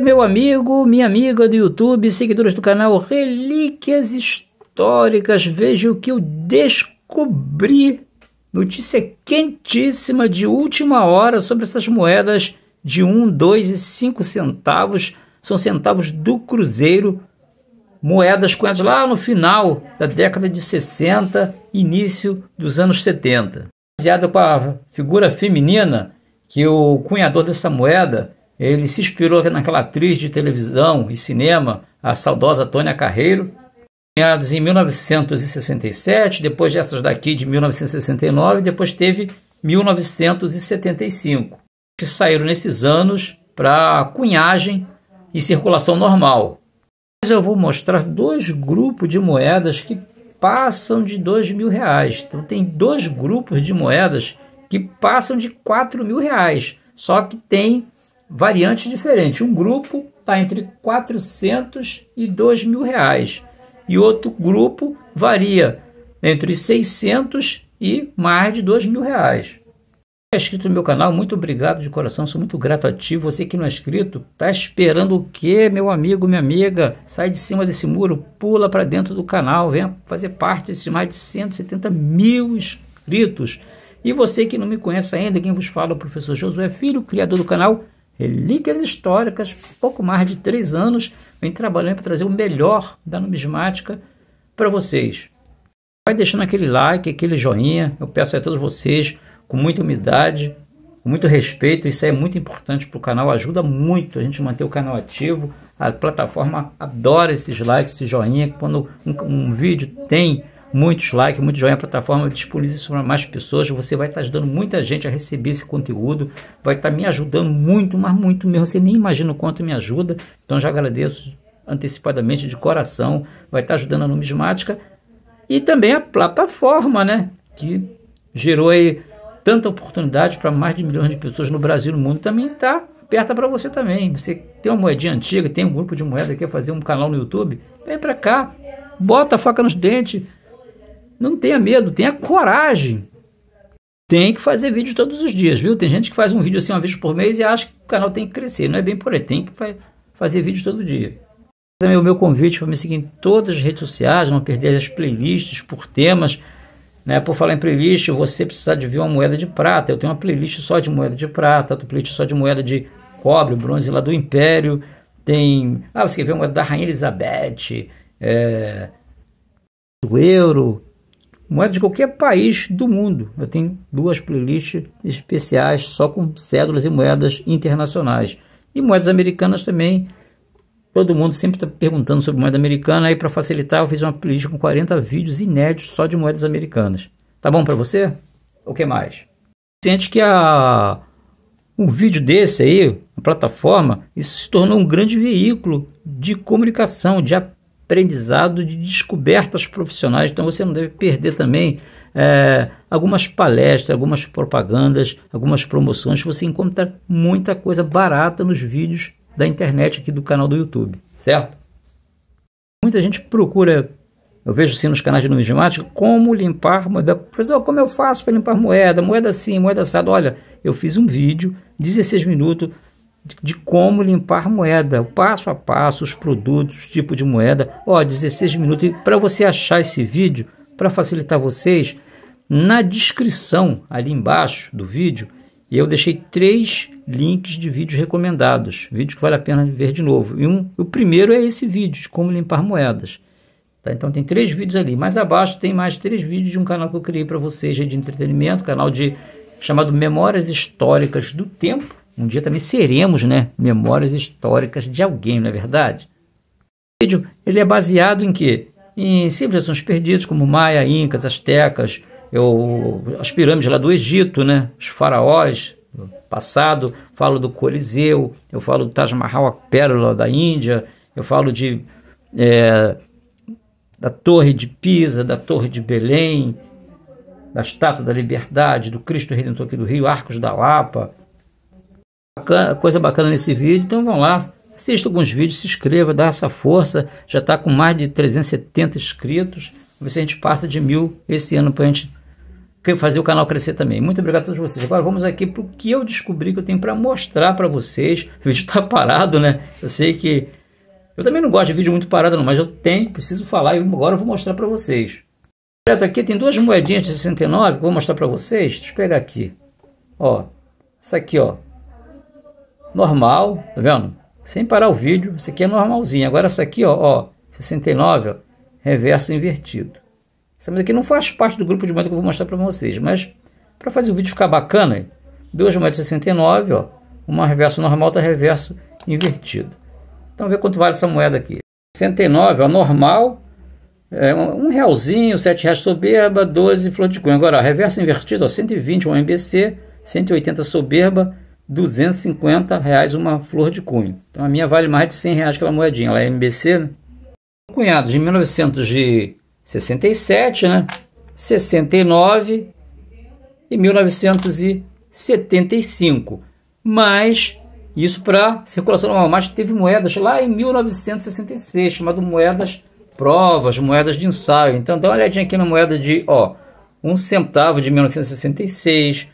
meu amigo, minha amiga do YouTube, seguidores do canal Relíquias Históricas, veja o que eu descobri. Notícia quentíssima de última hora sobre essas moedas de 1, 2 e 5 centavos. São centavos do Cruzeiro. Moedas com lá no final da década de 60, início dos anos 70. Baseada com a figura feminina que é o cunhador dessa moeda ele se inspirou naquela atriz de televisão e cinema, a saudosa Tônia Carreiro, em é 1967, depois dessas daqui de 1969, depois teve 1975, que saíram nesses anos para cunhagem e circulação normal. Mas eu vou mostrar dois grupos de moedas que passam de dois mil reais. Então tem dois grupos de moedas que passam de quatro mil reais, só que tem variantes diferentes. Um grupo está entre 400 e 2 mil reais e outro grupo varia entre 600 e mais de 2 mil reais. É inscrito no meu canal, muito obrigado de coração, sou muito grato a ti. Você que não é inscrito, tá esperando o quê, meu amigo, minha amiga? Sai de cima desse muro, pula para dentro do canal, venha fazer parte desses mais de 170 mil inscritos. E você que não me conhece ainda, quem vos fala é o professor Josué Filho, criador do canal Relíquias Históricas, pouco mais de três anos, vem trabalhando para trazer o melhor da numismática para vocês. Vai deixando aquele like, aquele joinha, eu peço a todos vocês, com muita humildade, com muito respeito, isso é muito importante para o canal, ajuda muito a gente manter o canal ativo, a plataforma adora esses likes, esse joinha, quando um, um vídeo tem muitos likes, muito joinha na plataforma, disponibilize isso para mais pessoas. Você vai estar tá ajudando muita gente a receber esse conteúdo, vai estar tá me ajudando muito, mas muito mesmo. Você nem imagina o quanto me ajuda. Então já agradeço antecipadamente de coração, vai estar tá ajudando a numismática e também a plataforma, né? Que gerou aí tanta oportunidade para mais de milhões de pessoas no Brasil e no mundo também está aperta para você também. Você tem uma moedinha antiga, tem um grupo de moeda, quer fazer um canal no YouTube, vem para cá, bota a faca nos dentes, não tenha medo, tenha coragem. Tem que fazer vídeo todos os dias, viu? Tem gente que faz um vídeo assim uma vez por mês e acha que o canal tem que crescer. Não é bem por aí, tem que fazer vídeo todo dia. Também o meu convite para me seguir em todas as redes sociais, não perder as playlists por temas. Né? Por falar em playlist, você precisa de ver uma moeda de prata. Eu tenho uma playlist só de moeda de prata, outra playlist só de moeda de cobre, bronze lá do Império. Tem. Ah, você quer ver uma da Rainha Elizabeth, é, do euro, moedas de qualquer país do mundo. Eu tenho duas playlists especiais só com cédulas e moedas internacionais. E moedas americanas também. Todo mundo sempre está perguntando sobre moeda americana. Aí, para facilitar, eu fiz uma playlist com 40 vídeos inéditos só de moedas americanas. Tá bom para você? O que mais? Sente que a um vídeo desse aí, a plataforma, isso se tornou um grande veículo de comunicação, de apoio aprendizado de descobertas profissionais. Então você não deve perder também é, algumas palestras, algumas propagandas, algumas promoções. Você encontra muita coisa barata nos vídeos da internet aqui do canal do YouTube, certo? Muita gente procura, eu vejo assim nos canais de numismática, como limpar moeda. Professor, oh, como eu faço para limpar moeda? Moeda assim, moeda assada. Olha, eu fiz um vídeo, 16 minutos, de como limpar moeda, passo a passo, os produtos, tipo de moeda. Ó, 16 minutos. E para você achar esse vídeo, para facilitar vocês, na descrição ali embaixo do vídeo, eu deixei três links de vídeos recomendados, vídeos que vale a pena ver de novo. E um, o primeiro é esse vídeo de como limpar moedas. Tá? Então tem três vídeos ali. Mais abaixo tem mais três vídeos de um canal que eu criei para vocês de entretenimento, canal de chamado Memórias Históricas do Tempo um dia também seremos, né, memórias históricas de alguém, não é verdade? O vídeo ele é baseado em quê? Em civilizações perdidas como Maia, Incas, Astecas, eu, as pirâmides lá do Egito, né? Os faraós passado, falo do Coliseu, eu falo do Taj Mahal, a pérola da Índia, eu falo de é, da Torre de Pisa, da Torre de Belém, da Estátua da Liberdade, do Cristo Redentor aqui do Rio, Arcos da Lapa, Bacana, coisa bacana nesse vídeo, então vão lá, assista alguns vídeos, se inscreva, dá essa força, já está com mais de 370 inscritos, ver se a gente passa de mil esse ano para a gente fazer o canal crescer também. Muito obrigado a todos vocês. Agora vamos aqui para o que eu descobri que eu tenho para mostrar para vocês. O vídeo está parado, né? Eu sei que... Eu também não gosto de vídeo muito parado não, mas eu tenho, preciso falar e agora eu vou mostrar para vocês. Direto aqui tem duas moedinhas de 69 que eu vou mostrar para vocês. Deixa eu pegar aqui. Ó, essa aqui, ó normal, tá vendo? Sem parar o vídeo, isso aqui é normalzinho. Agora essa aqui, ó, ó 69, ó, reverso invertido. Essa mesa aqui não faz parte do grupo de moeda que eu vou mostrar para vocês, mas para fazer o vídeo ficar bacana, duas moedas 69, ó, uma reverso normal, outra reverso invertido. Então vê quanto vale essa moeda aqui. 69, ó, normal, é, um realzinho, 7 reais soberba, 12 flor de cunha. Agora, ó, reverso invertido, ó, 120 um MBC, 180 soberba, 250 reais uma flor de cunho. Então a minha vale mais de 100 reais aquela moedinha. Ela é MBC, né? Cunhado de 1967, né? 69 e 1975. Mas isso para circulação normal. Mas teve moedas lá em 1966, chamado moedas provas, moedas de ensaio. Então dá uma olhadinha aqui na moeda de, ó, um centavo de 1966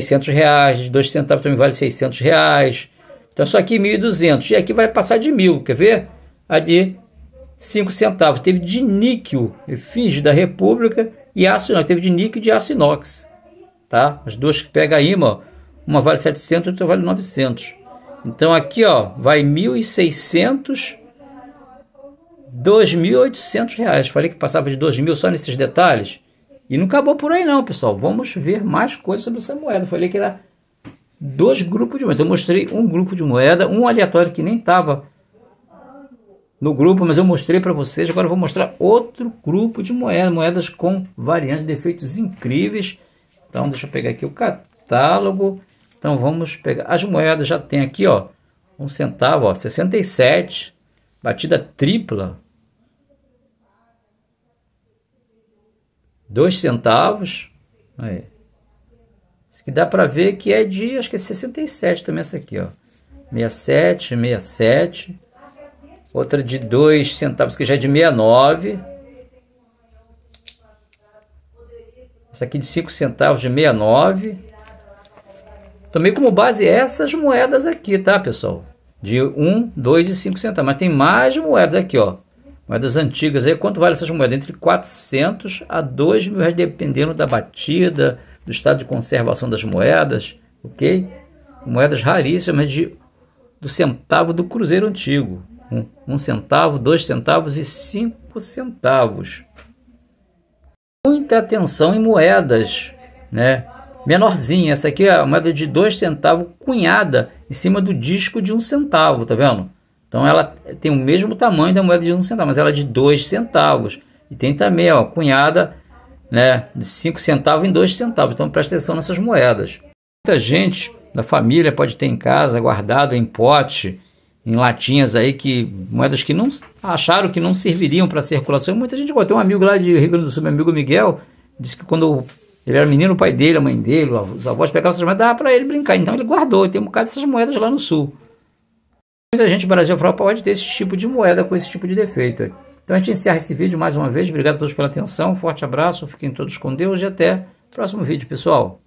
600 reais, de 2 centavos também vale 600 reais. Então só aqui 1.200 e aqui vai passar de mil, quer ver? A de 5 centavos. Teve de níquel, eu fiz da República e aço inox. Teve de níquel e de aço inox, tá? As duas que pega imã, uma vale 700, outra vale 900. Então aqui, ó, vai 1.600 2.800 reais. Falei que passava de 2.000 só nesses detalhes. E não acabou por aí não, pessoal. Vamos ver mais coisas sobre essa moeda. Eu falei que era dois grupos de moeda. Eu mostrei um grupo de moeda, um aleatório que nem estava no grupo, mas eu mostrei para vocês. Agora eu vou mostrar outro grupo de moeda, moedas com variantes de efeitos incríveis. Então, deixa eu pegar aqui o catálogo. Então, vamos pegar as moedas. Já tem aqui, ó, um centavo, ó, 67, batida tripla, 2 centavos. Aí. Isso que dá para ver que é de, acho que é 67 também essa aqui, ó. 67, 67. Outra de 2 centavos, que já é de 69. Essa aqui de 5 centavos de 69. Tomei como base essas moedas aqui, tá, pessoal? De 1, um, 2 e 5 centavos. Mas tem mais moedas aqui, ó moedas antigas aí, quanto vale essas moedas? Entre 400 a 2 mil reais, dependendo da batida, do estado de conservação das moedas, ok? Moedas raríssimas de, do centavo do cruzeiro antigo. Um, um centavo, dois centavos e cinco centavos. Muita atenção em moedas, né? Menorzinha, essa aqui é a moeda de dois centavos cunhada em cima do disco de um centavo, tá vendo? Então ela tem o mesmo tamanho da moeda de um centavo, mas ela é de dois centavos. E tem também, ó, cunhada, né, de cinco centavos em dois centavos. Então presta atenção nessas moedas. Muita gente da família pode ter em casa, guardado em pote, em latinhas aí, que moedas que não acharam que não serviriam para circulação. Muita gente guardou. Tem um amigo lá de Rio Grande do Sul, meu amigo Miguel, disse que quando ele era menino, o pai dele, a mãe dele, os avós pegavam essas moedas, dava para ele brincar. Então ele guardou, tem um bocado dessas moedas lá no sul. Muita gente no Brasil fala, pode ter esse tipo de moeda com esse tipo de defeito. Então a gente encerra esse vídeo mais uma vez. Obrigado a todos pela atenção, forte abraço, fiquem todos com Deus e até o próximo vídeo, pessoal.